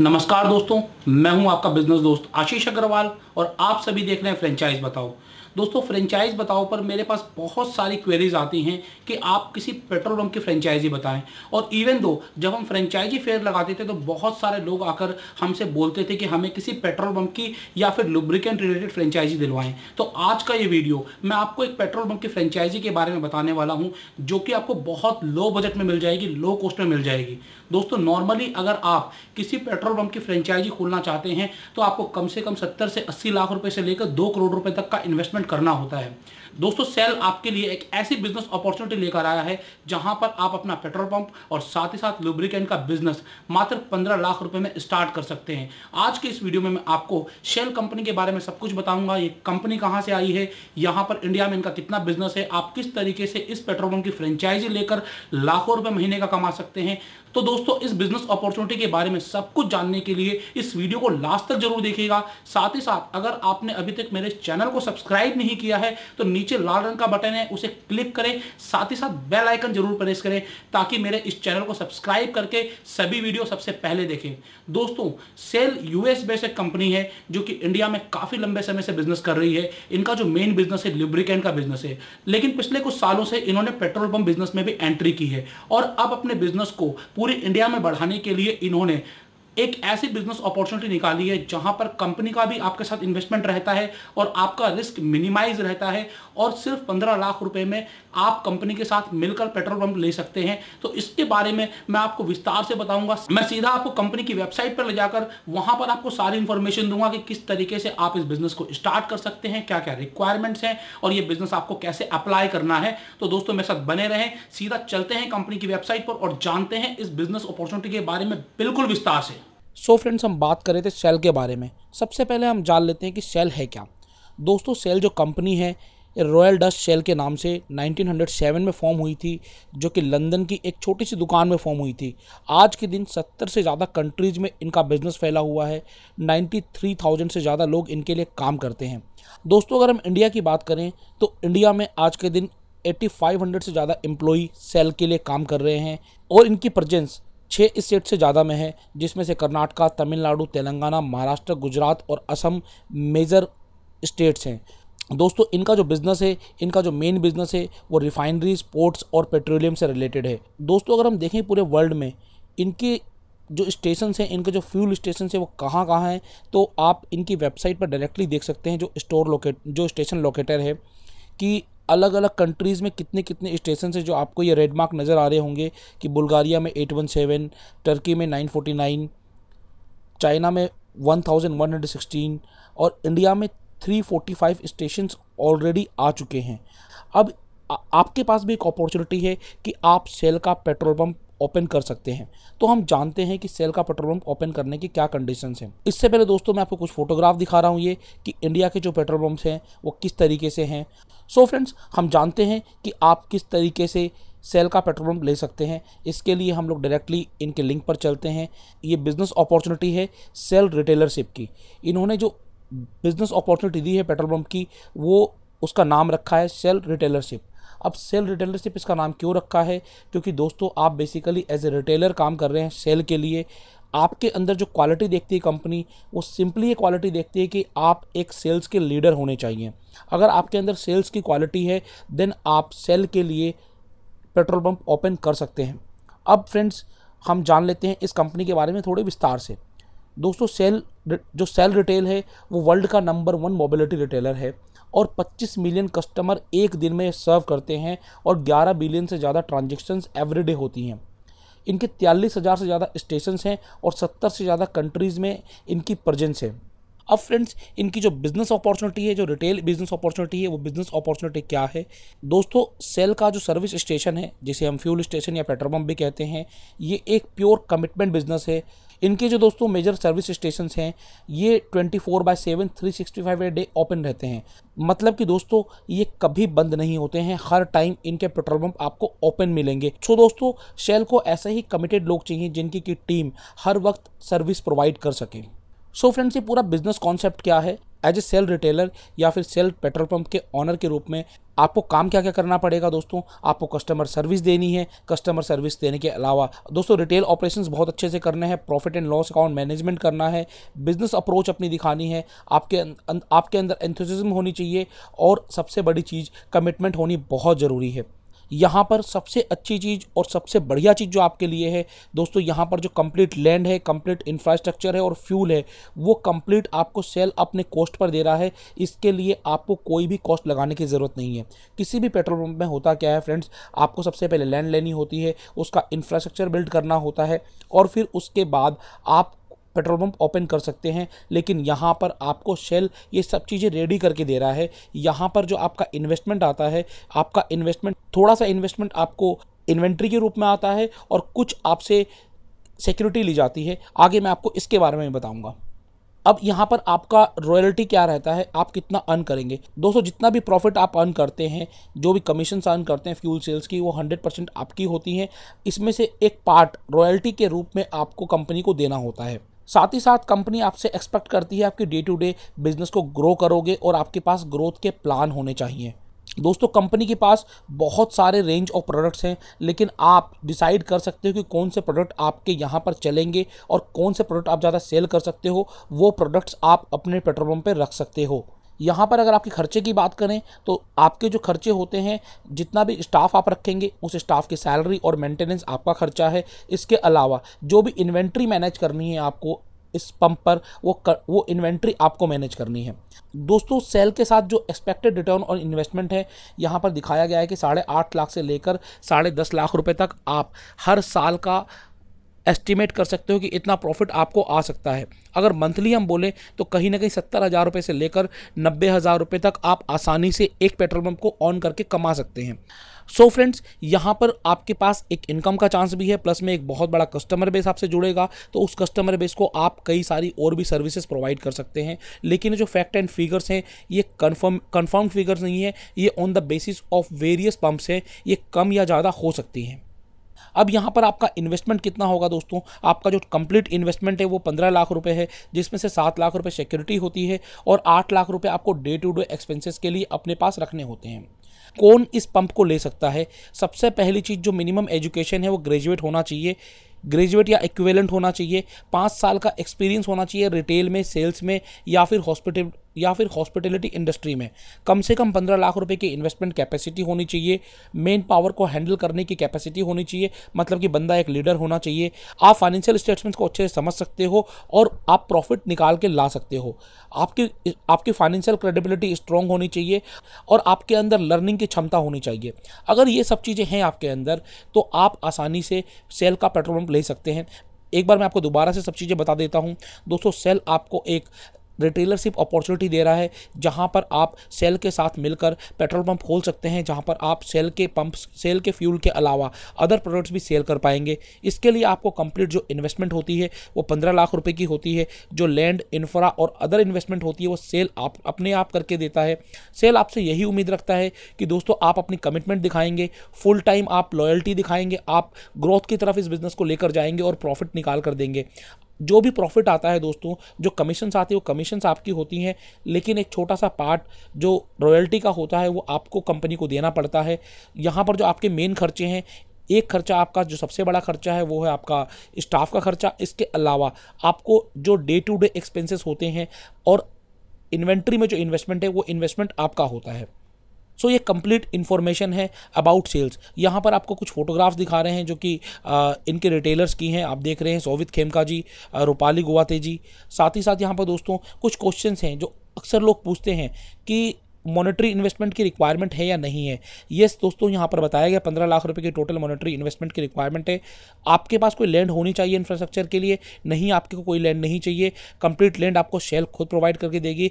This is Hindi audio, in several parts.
नमस्कार दोस्तों मैं हूं आपका बिजनेस दोस्त आशीष अग्रवाल और आप सभी देख रहे हैं फ्रेंचाइज बताओ दोस्तों फ्रेंचाइज बताओ पर मेरे पास बहुत सारी क्वेरीज आती हैं कि आप किसी पेट्रोल पंप की फ्रेंचाइजी बताएं और इवन दो जब हम फ्रेंचाइजी फेयर लगाते थे तो बहुत सारे लोग आकर हमसे बोलते थे कि हमें किसी पेट्रोल पंप की या फिर लुब्रिकेंट रिलेटेड फ्रेंचाइजी दिलवाएं तो आज का ये वीडियो मैं आपको एक पेट्रोल पंप की फ्रेंचाइजी के बारे में बताने वाला हूँ जो कि आपको बहुत लो बजट में मिल जाएगी लो कॉस्ट में मिल जाएगी दोस्तों नॉर्मली अगर आप किसी पेट्रोल पंप की फ्रेंचाइजी खोलना चाहते हैं तो आपको कम से कम सत्तर से अस्सी लाख रुपए से लेकर दो करोड़ रुपए तक का इन्वेस्टमेंट करना होता है दोस्तों सेल आपके लिए एक ऐसी बिजनेस अपॉर्चुनिटी लेकर आया है जहां पर आप अपना पेट्रोल पंप और साथ ही साथ लुब्रिकेंट का बिजनेस मात्र पंद्रह लाख रुपए में स्टार्ट कर सकते हैं आज के इस वीडियो में मैं आपको सेल कंपनी के बारे में सब कुछ बताऊंगा ये कंपनी कहाँ से आई है यहाँ पर इंडिया में इनका कितना बिजनेस है आप किस तरीके से इस पेट्रोल पंप की फ्रेंचाइजी लेकर लाखों रुपये महीने का कमा सकते हैं तो दोस्तों इस बिजनेस अपॉर्चुनिटी के बारे में सब कुछ जानने के लिए इस वीडियो को लास्ट तक जरूर देखिएगा साथ ही साथ अगर आपने अभी तक मेरे चैनल को सब्सक्राइब नहीं किया है तो नीचे लाल रंग का बटन है उसे क्लिक करें साथ ही साथ बेल आइकन जरूर प्रेस करें ताकि मेरे इस चैनल को सब्सक्राइब करके सभी वीडियो सबसे पहले देखें दोस्तों सेल यूएस बेस्ड एक कंपनी है जो कि इंडिया में काफ़ी लंबे समय से बिजनेस कर रही है इनका जो मेन बिजनेस है लिब्रिकेंट का बिजनेस है लेकिन पिछले कुछ सालों से इन्होंने पेट्रोल पंप बिजनेस में भी एंट्री की है और अब अपने बिजनेस को पूरे इंडिया में बढ़ाने के लिए इन्होंने एक ऐसी बिजनेस अपॉर्चुनिटी निकाली है जहां पर कंपनी का भी आपके साथ इन्वेस्टमेंट रहता है और आपका रिस्क मिनिमाइज रहता है और सिर्फ पंद्रह लाख रुपए में आप कंपनी के साथ मिलकर पेट्रोल पंप ले सकते हैं तो इसके बारे में मैं आपको विस्तार से बताऊंगा मैं सीधा आपको कंपनी की वेबसाइट पर ले जाकर वहां पर आपको सारी इंफॉर्मेशन दूंगा कि किस तरीके से आप इस बिजनेस को स्टार्ट कर सकते हैं क्या क्या रिक्वायरमेंट्स हैं और ये बिजनेस आपको कैसे अप्लाई करना है तो दोस्तों मेरे साथ बने रहें सीधा चलते हैं कंपनी की वेबसाइट पर और जानते हैं इस बिजनेस अपॉर्चुनिटी के बारे में बिल्कुल विस्तार से सो so फ्रेंड्स हम बात कर रहे थे सेल के बारे में सबसे पहले हम जान लेते हैं कि सेल है क्या दोस्तों सेल जो कंपनी है रॉयल डस्ट सेल के नाम से 1907 में फॉर्म हुई थी जो कि लंदन की एक छोटी सी दुकान में फॉर्म हुई थी आज के दिन 70 से ज़्यादा कंट्रीज़ में इनका बिजनेस फैला हुआ है 93,000 से ज़्यादा लोग इनके लिए काम करते हैं दोस्तों अगर हम इंडिया की बात करें तो इंडिया में आज के दिन 8500 से ज़्यादा एम्प्लॉई सेल के लिए काम कर रहे हैं और इनकी प्रजेंस छः स्टेट से ज़्यादा में है जिसमें से कर्नाटका तमिलनाडु तेलंगाना महाराष्ट्र गुजरात और असम मेजर स्टेट्स हैं दोस्तों इनका जो बिज़नेस है इनका जो मेन बिज़नेस है वो रिफाइनरीज पोर्ट्स और पेट्रोलियम से रिलेटेड है दोस्तों अगर हम देखें पूरे वर्ल्ड में इनके जो स्टेशन हैं इनके जो फ्यूल स्टेशन है वो कहाँ कहाँ हैं तो आप इनकी वेबसाइट पर डायरेक्टली देख सकते हैं जो स्टोर लोकेट जो स्टेशन लोकेटर है कि अलग अलग कंट्रीज़ में कितने कितने स्टेशन से जो आपको ये रेड मार्क नज़र आ रहे होंगे कि बुल्गारिया में एट वन सेवन टर्की में नाइन फोर्टी नाइन चाइना में one thousand one hundred sixteen और इंडिया में three forty five station already आ चुके हैं अब आपके पास भी एक अपॉर्चुनिटी है कि आप सेल का पेट्रोल पंप ओपन कर सकते हैं तो हम जानते हैं कि सेल का पेट्रोल पंप ओपन करने की क्या कंडीशन है इससे पहले दोस्तों मैं आपको कुछ फोटोग्राफ दिखा रहा हूँ ये कि इंडिया के जो पेट्रोल पम्प्स हैं वो किस तरीके से हैं सो फ्रेंड्स हम जानते हैं कि आप किस तरीके से सेल का पेट्रोल पंप ले सकते हैं इसके लिए हम लोग डायरेक्टली इनके लिंक पर चलते हैं ये बिज़नेस अपॉर्चुनिटी है सेल रिटेलरशिप की इन्होंने जो बिज़नेस अपॉर्चुनिटी दी है पेट्रोल पंप की वो उसका नाम रखा है सेल रिटेलरशिप अब सेल रिटेलरशिप इसका नाम क्यों रखा है क्योंकि दोस्तों आप बेसिकली एज ए रिटेलर काम कर रहे हैं सेल के लिए आपके अंदर जो क्वालिटी देखती है कंपनी वो सिंपली ये क्वालिटी देखती है कि आप एक सेल्स के लीडर होने चाहिए अगर आपके अंदर सेल्स की क्वालिटी है देन आप सेल के लिए पेट्रोल पंप ओपन कर सकते हैं अब फ्रेंड्स हम जान लेते हैं इस कंपनी के बारे में थोड़े विस्तार से दोस्तों सेल जो सेल रिटेल है वो वर्ल्ड का नंबर वन मोबिलिटी रिटेलर है और 25 मिलियन कस्टमर एक दिन में सर्व करते हैं और 11 बिलियन से ज़्यादा ट्रांजेक्शन्स एवरीडे होती हैं इनके तयलीस हज़ार से ज़्यादा स्टेशन हैं और सत्तर से ज़्यादा कंट्रीज़ में इनकी प्रजेंस है अब फ्रेंड्स इनकी जो बिज़नेस अपॉर्चुनिटी है जो रिटेल बिज़नेस अपॉर्चुनिटी है वो बिज़नेस अपॉर्चुनिटी क्या है दोस्तों सेल का जो सर्विस स्टेशन है जिसे हम फ्यूल स्टेशन या पेट्रोल पम्प भी कहते हैं ये एक प्योर कमिटमेंट बिजनेस है इनके जो दोस्तों मेजर सर्विस स्टेशन हैं ये twenty four by seven three sixty five day open रहते हैं मतलब कि दोस्तों ये कभी बंद नहीं होते हैं हर टाइम इनके पेट्रोल पंप आपको ओपन मिलेंगे सो दोस्तों शेल को ऐसे ही कमिटेड लोग चाहिए जिनकी की टीम हर वक्त सर्विस प्रोवाइड कर सके सो so फ्रेंड्स ये पूरा बिजनेस कॉन्सेप्ट क्या है एज ए सेल रिटेलर या फिर सेल पेट्रोल पंप के ऑनर के रूप में आपको काम क्या क्या करना पड़ेगा दोस्तों आपको कस्टमर सर्विस देनी है कस्टमर सर्विस देने के अलावा दोस्तों रिटेल ऑपरेशंस बहुत अच्छे से करने हैं profit and loss account management करना है बिजनेस अप्रोच अपनी दिखानी है आपके अं, अं, आपके अंदर एंथोसिज्म होनी चाहिए और सबसे बड़ी चीज़ कमिटमेंट होनी बहुत ज़रूरी है यहाँ पर सबसे अच्छी चीज़ और सबसे बढ़िया चीज़ जो आपके लिए है दोस्तों यहाँ पर जो कंप्लीट लैंड है कंप्लीट इंफ्रास्ट्रक्चर है और फ्यूल है वो कंप्लीट आपको सेल अपने कॉस्ट पर दे रहा है इसके लिए आपको कोई भी कॉस्ट लगाने की ज़रूरत नहीं है किसी भी पेट्रोल पम्प में होता क्या है फ्रेंड्स आपको सबसे पहले लैंड लेनी होती है उसका इंफ्रास्ट्रक्चर बिल्ड करना होता है और फिर उसके बाद आप पेट्रोल पंप ओपन कर सकते हैं लेकिन यहाँ पर आपको शेल ये सब चीज़ें रेडी करके दे रहा है यहाँ पर जो आपका इन्वेस्टमेंट आता है आपका इन्वेस्टमेंट थोड़ा सा इन्वेस्टमेंट आपको इन्वेंट्री के रूप में आता है और कुछ आपसे सिक्योरिटी ली जाती है आगे मैं आपको इसके बारे में बताऊँगा अब यहाँ पर आपका रॉयल्टी क्या रहता है आप कितना अर्न करेंगे दोस्तों जितना भी प्रॉफिट आप अर्न करते हैं जो भी कमीशन अर्न करते हैं फ्यूल सेल्स की वो 100 परसेंट आपकी होती हैं इसमें से एक पार्ट रॉयल्टी के रूप में आपको कंपनी को देना होता है साथ ही साथ कंपनी आपसे एक्सपेक्ट करती है आपकी डे टू डे बिजनेस को ग्रो करोगे और आपके पास ग्रोथ के प्लान होने चाहिए दोस्तों कंपनी के पास बहुत सारे रेंज ऑफ प्रोडक्ट्स हैं लेकिन आप डिसाइड कर सकते हो कि कौन से प्रोडक्ट आपके यहाँ पर चलेंगे और कौन से प्रोडक्ट आप ज़्यादा सेल कर सकते हो वो प्रोडक्ट्स आप अपने पेट्रोल पम्प पर रख सकते हो यहाँ पर अगर आपके खर्चे की बात करें तो आपके जो खर्चे होते हैं जितना भी स्टाफ आप रखेंगे उस स्टाफ की सैलरी और मेंटेनेंस आपका खर्चा है इसके अलावा जो भी इन्वेंट्री मैनेज करनी है आपको इस पंप पर वो कर, वो इन्वेंट्री आपको मैनेज करनी है दोस्तों सेल के साथ जो एक्सपेक्टेड रिटर्न और इन्वेस्टमेंट है यहाँ पर दिखाया गया है कि साढ़े आठ लाख से लेकर साढ़े दस लाख रुपए तक आप हर साल का एस्टिमेट कर सकते हो कि इतना प्रॉफिट आपको आ सकता है अगर मंथली हम बोलें तो कहीं ना कहीं सत्तर हज़ार रुपये से लेकर नब्बे हज़ार रुपये तक आप आसानी से एक पेट्रोल पंप को ऑन करके कमा सकते हैं सो so फ्रेंड्स यहाँ पर आपके पास एक इनकम का चांस भी है प्लस में एक बहुत बड़ा कस्टमर बेस आपसे जुड़ेगा तो उस कस्टमर बेस को आप कई सारी और भी सर्विसेज प्रोवाइड कर सकते हैं लेकिन जो फैक्ट एंड फिगर्स हैं ये कन्फर्म कन्फर्म फिगर्स नहीं है ये on the basis of various pumps हैं ये कम या ज़्यादा हो सकती हैं अब यहाँ पर आपका इन्वेस्टमेंट कितना होगा दोस्तों आपका जो कंप्लीट इन्वेस्टमेंट है वो पंद्रह लाख रुपए है जिसमें से सात लाख रुपए सिक्योरिटी होती है और आठ लाख रुपये आपको डे टू डे एक्सपेंसेस के लिए अपने पास रखने होते हैं कौन इस पंप को ले सकता है सबसे पहली चीज़ जो मिनिमम एजुकेशन है वो ग्रेजुएट होना चाहिए ग्रेजुएट या इक्वेलेंट होना चाहिए पाँच साल का एक्सपीरियंस होना चाहिए रिटेल में सेल्स में या फिर हॉस्पिटल या फिर हॉस्पिटलिटी इंडस्ट्री में कम से कम पंद्रह लाख रुपए की इन्वेस्टमेंट कैपेसिटी होनी चाहिए मेन पावर को हैंडल करने की कैपेसिटी होनी चाहिए मतलब कि बंदा एक लीडर होना चाहिए आप फाइनेंशियल स्टेटमेंट्स को अच्छे से समझ सकते हो और आप प्रॉफिट निकाल के ला सकते हो आपकी आपकी फाइनेंशियल क्रेडिबिलिटी स्ट्रांग होनी चाहिए और आपके अंदर लर्निंग की क्षमता होनी चाहिए अगर ये सब चीज़ें हैं आपके अंदर तो आप आसानी से सेल का पेट्रोल पंप ले सकते हैं एक बार मैं आपको दोबारा से सब चीज़ें बता देता हूँ दोस्तों सेल आपको एक रिटेलरशिप अपॉर्चुनिटी दे रहा है जहाँ पर आप सेल के साथ मिलकर पेट्रोल पंप खोल सकते हैं जहाँ पर आप सेल के पंप सेल के फ्यूल के अलावा अदर प्रोडक्ट्स भी सेल कर पाएंगे इसके लिए आपको कंप्लीट जो इन्वेस्टमेंट होती है वो पंद्रह लाख रुपये की होती है जो लैंड इन्फ्रा और अदर इन्वेस्टमेंट होती है वो सेल आप अपने आप करके देता है सेल आपसे यही उम्मीद रखता है कि दोस्तों आप अपनी कमिटमेंट दिखाएंगे फुल टाइम आप लॉयल्टी दिखाएंगे आप ग्रोथ की तरफ इस बिज़नेस को लेकर जाएंगे और प्रॉफिट निकाल कर देंगे जो भी प्रॉफिट आता है दोस्तों जो कमीशन्स आते हैं वो कमीशन्स आपकी होती हैं लेकिन एक छोटा सा पार्ट जो रॉयल्टी का होता है वो आपको कंपनी को देना पड़ता है यहाँ पर जो आपके मेन खर्चे हैं एक खर्चा आपका जो सबसे बड़ा खर्चा है वो है आपका स्टाफ का खर्चा इसके अलावा आपको जो डे टू डे एक्सपेंसेस होते हैं और इन्वेंट्री में जो इन्वेस्टमेंट है वो इन्वेस्टमेंट आपका होता है सो ये कंप्लीट इन्फॉर्मेशन है अबाउट सेल्स यहाँ पर आपको कुछ फोटोग्राफ्स दिखा रहे हैं जो कि इनके रिटेलर्स की हैं आप देख रहे हैं सोवित खेमका जी रूपाली गुवाते जी साथ ही साथ यहाँ पर दोस्तों कुछ क्वेश्चन हैं जो अक्सर लोग पूछते हैं कि मॉनेटरी इन्वेस्टमेंट की रिक्वायरमेंट है या नहीं है येस दोस्तों यहाँ पर बताया गया पंद्रह लाख रुपए की टोटल मॉनेटरी इन्वेस्टमेंट की रिक्वायरमेंट है आपके पास कोई लैंड होनी चाहिए इंफ्रास्ट्रक्चर के लिए नहीं आपके को कोई लैंड नहीं चाहिए कंप्लीट लैंड आपको शेल खुद प्रोवाइड करके देगी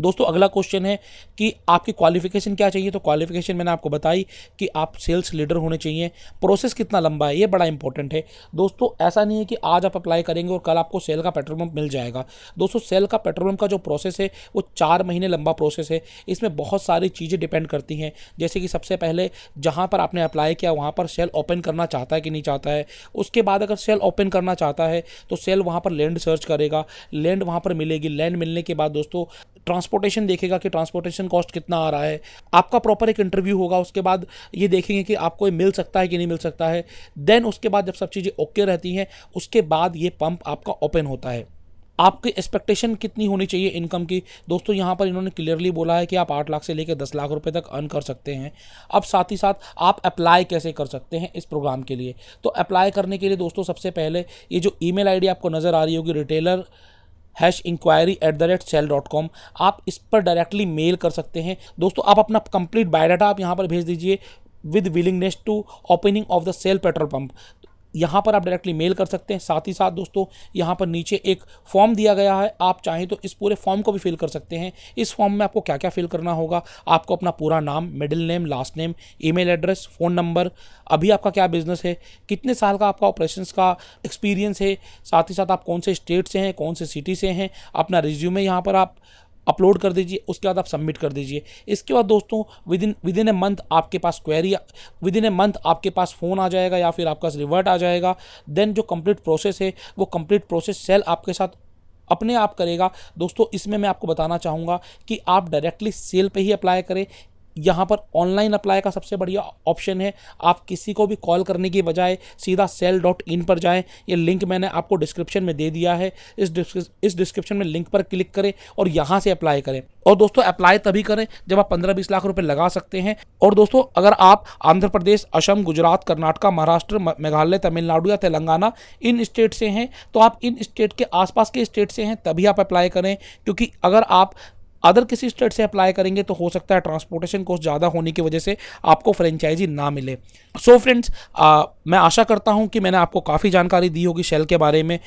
दोस्तों अगला क्वेश्चन है कि आपकी क्वालिफिकेशन क्या चाहिए तो क्वालिफिकेशन मैंने आपको बताई कि आप सेल्स लीडर होने चाहिए प्रोसेस कितना लंबा है ये बड़ा इंपॉर्टेंट है दोस्तों ऐसा नहीं है कि आज आप अप्लाई करेंगे और कल आपको सेल का पेट्रोल पंप मिल जाएगा दोस्तों सेल का पेट्रोल पंप का जो प्रोसेस है वो चार महीने लंबा प्रोसेस है इसमें बहुत सारी चीज़ें डिपेंड करती हैं जैसे कि सबसे पहले जहाँ पर आपने अप्लाई किया वहाँ पर सेल ओपन करना चाहता है कि नहीं चाहता है उसके बाद अगर सेल ओपन करना चाहता है तो सेल वहाँ पर लैंड सर्च करेगा लैंड वहाँ पर मिलेगी लैंड मिलने के बाद दोस्तों ट्रांसपोर्टेशन देखेगा कि ट्रांसपोर्टेशन कॉस्ट कितना आ रहा है आपका प्रॉपर एक इंटरव्यू होगा उसके बाद ये देखेंगे कि आपको मिल सकता है कि नहीं मिल सकता है देन उसके बाद जब सब चीज़ें ओके रहती हैं उसके बाद ये पंप आपका ओपन होता है आपकी एक्सपेक्टेशन कितनी होनी चाहिए इनकम की दोस्तों यहाँ पर इन्होंने क्लियरली बोला है कि आप आठ लाख से लेकर दस लाख रुपए तक अर्न कर सकते हैं अब साथ ही साथ आप अप्लाई कैसे कर सकते हैं इस प्रोग्राम के लिए तो अप्लाई करने के लिए दोस्तों सबसे पहले ये जो ईमेल आईडी आपको नज़र आ रही होगी retailer hash inquiry at the rate Shell dot com आप इस पर डायरेक्टली मेल कर सकते हैं दोस्तों आप अपना कंप्लीट बायोडाटा आप यहाँ पर भेज दीजिए with willingness to opening of the Shell petrol pump यहाँ पर आप डायरेक्टली मेल कर सकते हैं साथ ही साथ दोस्तों यहाँ पर नीचे एक फॉर्म दिया गया है आप चाहें तो इस पूरे फॉर्म को भी फिल कर सकते हैं इस फॉर्म में आपको क्या क्या फिल करना होगा आपको अपना पूरा नाम middle name last name email address phone number अभी आपका क्या बिज़नेस है कितने साल का आपका ऑपरेशन का एक्सपीरियंस है साथ ही साथ आप कौन से स्टेट से हैं कौन से सिटी से हैं अपना रिज्यूमे यहाँ पर आप अपलोड कर दीजिए उसके बाद आप सबमिट कर दीजिए इसके बाद दोस्तों within within a month आपके पास query within a month आपके पास फ़ोन आ जाएगा या फिर आपका रिवर्ट आ जाएगा देन जो कंप्लीट प्रोसेस है वो कंप्लीट प्रोसेस सेल आपके साथ अपने आप करेगा दोस्तों इसमें मैं आपको बताना चाहूँगा कि आप डायरेक्टली सेल पे ही अप्लाई करें यहाँ पर ऑनलाइन अप्लाई का सबसे बढ़िया ऑप्शन है आप किसी को भी कॉल करने की बजाय सीधा सेल डॉट इन पर जाएँ ये लिंक मैंने आपको डिस्क्रिप्शन में दे दिया है इस इस डिस्क्रिप्शन में लिंक पर क्लिक करें और यहाँ से अप्लाई करें और दोस्तों अप्लाई तभी करें जब आप पंद्रह बीस लाख रुपये लगा सकते हैं और दोस्तों अगर आप आंध्र प्रदेश असम गुजरात कर्नाटका महाराष्ट्र मेघालय तमिलनाडु या तेलंगाना इन स्टेट से हैं तो आप इन स्टेट के आसपास के स्टेट से हैं तभी आप अप्लाई करें क्योंकि अगर आप अदर किसी स्टेट से अप्लाई करेंगे तो हो सकता है ट्रांसपोर्टेशन कॉस्ट ज़्यादा होने की वजह से आपको फ्रेंचाइजी ना मिले सो so फ्रेंड्स मैं आशा करता हूँ कि मैंने आपको काफ़ी जानकारी दी होगी शेल के बारे में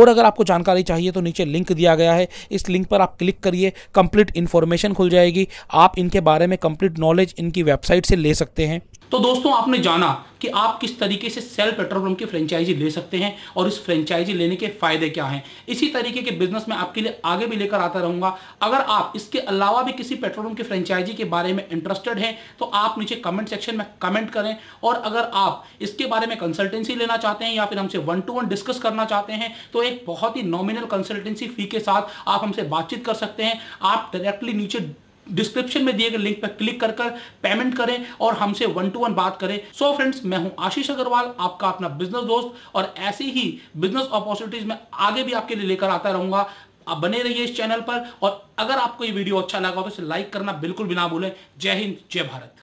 और अगर आपको जानकारी चाहिए तो नीचे लिंक दिया गया है इस लिंक पर आप क्लिक करिए कंप्लीट इन्फॉर्मेशन खुल जाएगी आप इनके बारे में कंप्लीट नॉलेज इनकी वेबसाइट से ले सकते हैं तो दोस्तों आपने जाना कि आप किस तरीके से सेल पेट्रोल की फ्रेंचाइजी ले सकते हैं और इस फ्रेंचाइजी लेने के फायदे क्या हैं इसी तरीके के बिजनेस में आपके लिए आगे भी लेकर आता रहूंगा अगर आप इसके अलावा भी किसी पेट्रोल की फ्रेंचाइजी के बारे में इंटरेस्टेड हैं तो आप नीचे कमेंट सेक्शन में कमेंट करें और अगर आप इसके बारे में कंसल्टेंसी लेना चाहते हैं या फिर हमसे वन टू वन डिस्कस करना चाहते हैं तो एक बहुत ही नॉमिनल कंसल्टेंसी फी के साथ आप हमसे बातचीत कर सकते हैं आप डायरेक्टली नीचे डिस्क्रिप्शन में दिए गए लिंक पर क्लिक कर पेमेंट करें और हमसे वन टू वन बात करें सो so फ्रेंड्स मैं हूं आशीष अग्रवाल आपका अपना बिजनेस दोस्त और ऐसी ही बिजनेस अपॉर्चुनिटीज में आगे भी आपके लिए लेकर आता रहूंगा आप बने रहिए इस चैनल पर और अगर आपको ये वीडियो अच्छा लगा तो इसे लाइक करना बिल्कुल भी ना भूलें जय हिंद जय भारत